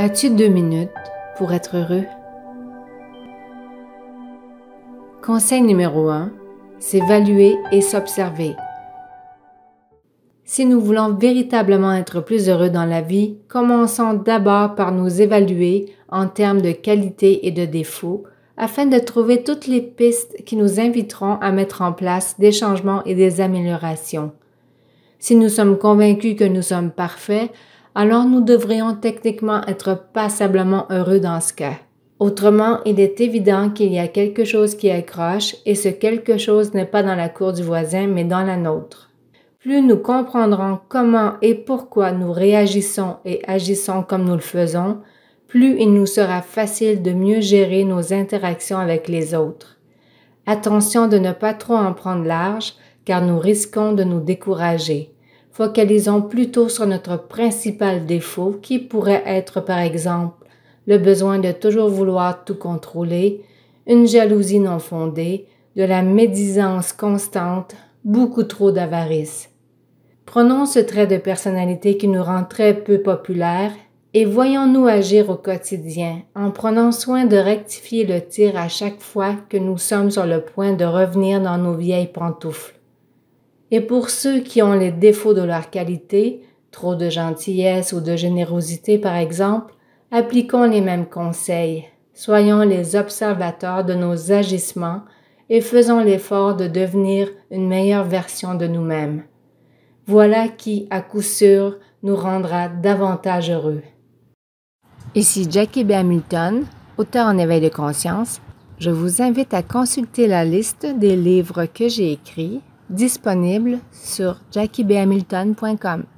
As-tu deux minutes pour être heureux? Conseil numéro 1. S'évaluer et s'observer. Si nous voulons véritablement être plus heureux dans la vie, commençons d'abord par nous évaluer en termes de qualité et de défauts afin de trouver toutes les pistes qui nous inviteront à mettre en place des changements et des améliorations. Si nous sommes convaincus que nous sommes parfaits, alors nous devrions techniquement être passablement heureux dans ce cas. Autrement, il est évident qu'il y a quelque chose qui accroche et ce quelque chose n'est pas dans la cour du voisin mais dans la nôtre. Plus nous comprendrons comment et pourquoi nous réagissons et agissons comme nous le faisons, plus il nous sera facile de mieux gérer nos interactions avec les autres. Attention de ne pas trop en prendre large car nous risquons de nous décourager focalisons plutôt sur notre principal défaut qui pourrait être par exemple le besoin de toujours vouloir tout contrôler, une jalousie non fondée, de la médisance constante, beaucoup trop d'avarice. Prenons ce trait de personnalité qui nous rend très peu populaires et voyons-nous agir au quotidien en prenant soin de rectifier le tir à chaque fois que nous sommes sur le point de revenir dans nos vieilles pantoufles. Et pour ceux qui ont les défauts de leur qualité, trop de gentillesse ou de générosité par exemple, appliquons les mêmes conseils. Soyons les observateurs de nos agissements et faisons l'effort de devenir une meilleure version de nous-mêmes. Voilà qui, à coup sûr, nous rendra davantage heureux. Ici Jackie B. Hamilton, auteur en éveil de conscience. Je vous invite à consulter la liste des livres que j'ai écrits disponible sur jackiebhamilton.com.